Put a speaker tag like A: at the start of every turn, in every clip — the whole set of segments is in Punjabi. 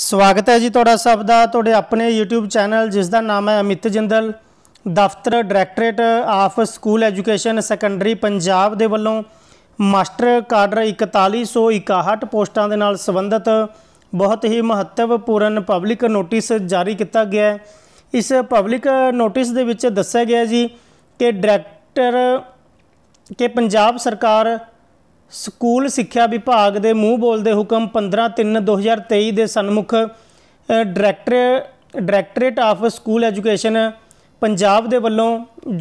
A: ਸਵਾਗਤ ਹੈ ਜੀ ਤੁਹਾਡਾ ਸਭ ਦਾ ਤੁਹਾਡੇ ਆਪਣੇ YouTube ਚੈਨਲ ਜਿਸ ਦਾ ਨਾਮ ਹੈ ਅਮਿਤ ਜਿੰਦਲ ਦਫ਼ਤਰ directorate of school education secondary Punjab ਦੇ ਵੱਲੋਂ ਮਾਸਟਰ ਕਾਡਰ 4161 ਪੋਸਟਾਂ ਦੇ ਨਾਲ ਸੰਬੰਧਿਤ ਬਹੁਤ ਹੀ ਮਹੱਤਵਪੂਰਨ ਪਬਲਿਕ ਨੋਟਿਸ ਜਾਰੀ ਕੀਤਾ ਗਿਆ ਹੈ ਇਸ ਪਬਲਿਕ ਨੋਟਿਸ ਦੇ ਵਿੱਚ ਦੱਸਿਆ ਗਿਆ ਜੀ ਕਿ ਡਾਇਰੈਕਟਰ ਕਿ ਪੰਜਾਬ ਸਰਕਾਰ ਸਕੂਲ ਸਿੱਖਿਆ ਵਿਭਾਗ ਦੇ ਮੂੰਹ ਬੋਲਦੇ ਹੁਕਮ 15/3/2023 ਦੇ ਸਨਮੁਖ director directorate of school education Punjab ਦੇ ਵੱਲੋਂ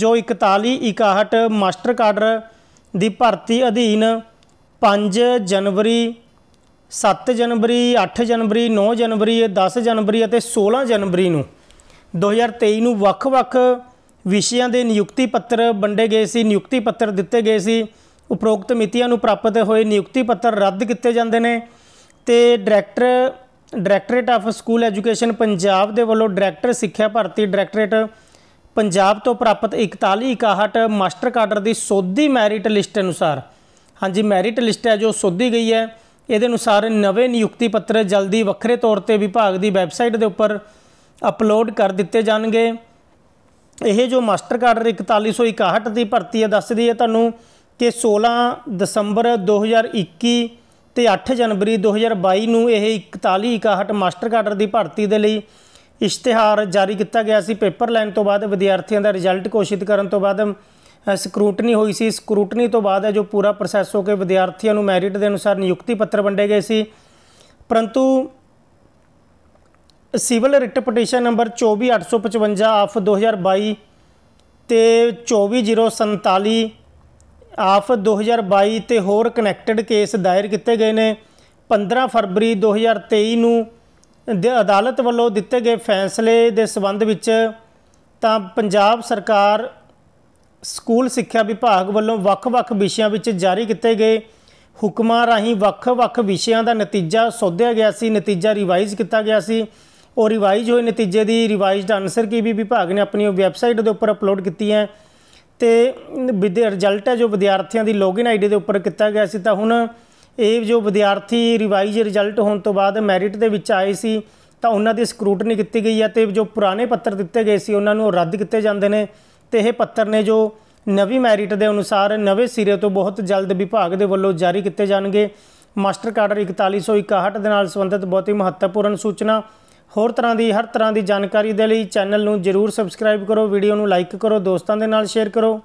A: ਜੋ 4161 ਮਾਸਟਰ ਕਾਡਰ ਦੀ ਭਰਤੀ ਅਧੀਨ 5 ਜਨਵਰੀ 7 ਜਨਵਰੀ 8 ਜਨਵਰੀ 9 ਜਨਵਰੀ 10 ਜਨਵਰੀ ਅਤੇ 16 ਜਨਵਰੀ ਨੂੰ 2023 ਨੂੰ ਵੱਖ-ਵੱਖ ਵਿਸ਼ਿਆਂ ਦੇ ਨਿਯੁਕਤੀ ਪੱਤਰ ਵੰਡੇ ਗਏ ਸੀ ਨਿਯੁਕਤੀ ਪੱਤਰ ਦਿੱਤੇ ਗਏ ਸੀ ਉਪਰੋਕਤ ਮਿਤੀਆਂ ਨੂੰ ਪ੍ਰਾਪਤ ਹੋਏ ਨਿਯੁਕਤੀ ਪੱਤਰ ਰੱਦ ਕੀਤੇ ਜਾਂਦੇ ਨੇ ਤੇ director directorate of school education Punjab ਦੇ ਵੱਲੋਂ ਡਾਇਰੈਕਟਰ ਸਿੱਖਿਆ ਭਰਤੀ ਡਾਇਰੈਕਟਰੇਟ ਪੰਜਾਬ ਤੋਂ ਪ੍ਰਾਪਤ 4161 ਮਾਸਟਰ ਕਾਡਰ ਦੀ ਸੋਧੀ ਮੈਰਿਟ ਲਿਸਟ ਅਨੁਸਾਰ ਹਾਂਜੀ ਮੈਰਿਟ ਲਿਸਟ ਹੈ ਜੋ ਸੋਧੀ ਗਈ ਹੈ ਇਹਦੇ ਅਨੁਸਾਰ ਨਵੇਂ ਨਿਯੁਕਤੀ ਪੱਤਰ ਜਲਦੀ ਵੱਖਰੇ ਤੌਰ ਤੇ ਵਿਭਾਗ ਦੀ ਵੈਬਸਾਈਟ ਦੇ ਉੱਪਰ ਅਪਲੋਡ ਕਰ ਦਿੱਤੇ ਜਾਣਗੇ ਇਹ ਜੋ ਮਾਸਟਰ ਕਾਡਰ 4161 ਦੀ ਭਰਤੀ ਹੈ ਦੱਸਦੀ ਹੈ ਤੁਹਾਨੂੰ ਕਿ 16 ਦਸੰਬਰ 2021 ਤੇ 8 ਜਨਵਰੀ 2022 ਨੂੰ ਇਹ 4161 ਮਾਸਟਰ ਕਾਡਰ ਦੀ ਭਰਤੀ ਦੇ ਲਈ ਇਸ਼ਤਿਹਾਰ ਜਾਰੀ ਕੀਤਾ ਗਿਆ ਸੀ ਪੇਪਰ ਲੈਣ ਤੋਂ ਬਾਅਦ ਵਿਦਿਆਰਥੀਆਂ ਦਾ ਰਿਜ਼ਲਟ ਘੋਸ਼ਿਤ ਕਰਨ ਤੋਂ ਬਾਅਦ ਸਕਰੂਟਨੀ ਹੋਈ ਸੀ ਸਕਰੂਟਨੀ ਤੋਂ ਬਾਅਦ ਹੈ ਜੋ ਪੂਰਾ ਪ੍ਰੋਸੈਸ ਹੋ ਕੇ ਵਿਦਿਆਰਥੀਆਂ ਨੂੰ ਮੈਰਿਟ ਦੇ ਅਨੁਸਾਰ ਨਿਯੁਕਤੀ ਪੱਤਰ ਵੰਡੇ ਗਏ ਸੀ ਪਰੰਤੂ civil writ petition number 24855 of 2022 ਤੇ 24047 ਆਫਤ 2022 ਤੇ ਹੋਰ ਕਨੈਕਟਡ ਕੇਸ ਦਾਇਰ ਕੀਤੇ ਗਏ ਨੇ 15 ਫਰਵਰੀ 2023 ਨੂੰ ਅਦਾਲਤ ਵੱਲੋਂ ਦਿੱਤੇ ਗਏ ਫੈਸਲੇ ਦੇ ਸਬੰਧ ਵਿੱਚ ਤਾਂ ਪੰਜਾਬ ਸਰਕਾਰ ਸਕੂਲ ਸਿੱਖਿਆ ਵਿਭਾਗ ਵੱਲੋਂ ਵੱਖ-ਵੱਖ ਵਿਸ਼ਿਆਂ ਵਿੱਚ ਜਾਰੀ ਕੀਤੇ ਗਏ ਹੁਕਮਾਂ ਰਾਹੀਂ ਵੱਖ-ਵੱਖ ਵਿਸ਼ਿਆਂ ਦਾ ਨਤੀਜਾ ਸੋਧਿਆ ਗਿਆ ਸੀ ਨਤੀਜਾ ਰਿਵਾਈਜ਼ ਕੀਤਾ ਗਿਆ ਸੀ ਉਹ ਰਿਵਾਈਜ਼ ਹੋਏ ਨਤੀਜੇ ਦੀ ਰਿਵਾਈਜ਼ਡ ਆਨਸਰ ਕੀ ਵੀ ਵਿਭਾਗ ਨੇ ਆਪਣੀ ਵੈਬਸਾਈਟ ਦੇ ਉੱਪਰ ਅਪਲੋਡ ਕੀਤੀ ਹੈ ਤੇ ਵਿਦਿਆ ਰਿਜ਼ਲਟ ਹੈ ਜੋ ਵਿਦਿਆਰਥੀਆਂ ਦੀ ਲੌਗਇਨ ਆਈਡੀ ਦੇ ਉੱਪਰ ਕੀਤਾ ਗਿਆ ਸੀ ਤਾਂ ਹੁਣ ਇਹ ਜੋ ਵਿਦਿਆਰਥੀ ਰਿਵਾਈਜ਼ ਰਿਜ਼ਲਟ ਹੋਣ ਤੋਂ ਬਾਅਦ ਮੈਰਿਟ ਦੇ ਵਿੱਚ ਆਏ ਸੀ ਤਾਂ ਉਹਨਾਂ ਦੀ ਸਕਰੂਟਨੀ ਕੀਤੀ ਗਈ ਹੈ ਤੇ ਜੋ ਪੁਰਾਣੇ ਪੱਤਰ ਦਿੱਤੇ ਗਏ ਸੀ ਉਹਨਾਂ ਨੂੰ ਰੱਦ ਕੀਤੇ ਜਾਂਦੇ ਨੇ ਤੇ ਇਹ ਪੱਤਰ ਨੇ ਜੋ ਨਵੀਂ ਮੈਰਿਟ ਦੇ ਅਨੁਸਾਰ ਨਵੇਂ ਸਿਰੇ ਤੋਂ ਬਹੁਤ ਜਲਦ ਵਿਭਾਗ ਦੇ ਵੱਲੋਂ ਜਾਰੀ ਕੀਤੇ ਜਾਣਗੇ ਮਾਸਟਰ ਕਾਰਡ 4161 ਦੇ ਨਾਲ ਸੰਬੰਧਿਤ ਬਹੁਤ ਹੀ ਮਹੱਤਵਪੂਰਨ ਸੂਚਨਾ ਹੋਰ ਤਰ੍ਹਾਂ ਦੀ ਹਰ ਤਰ੍ਹਾਂ ਦੀ ਜਾਣਕਾਰੀ ਦੇ ਲਈ ਚੈਨਲ ਨੂੰ ਜਰੂਰ ਸਬਸਕ੍ਰਾਈਬ ਕਰੋ ਵੀਡੀਓ ਨੂੰ ਲਾਈਕ ਕਰੋ ਦੋਸਤਾਂ ਦੇ ਨਾਲ ਸ਼ੇਅਰ ਕਰੋ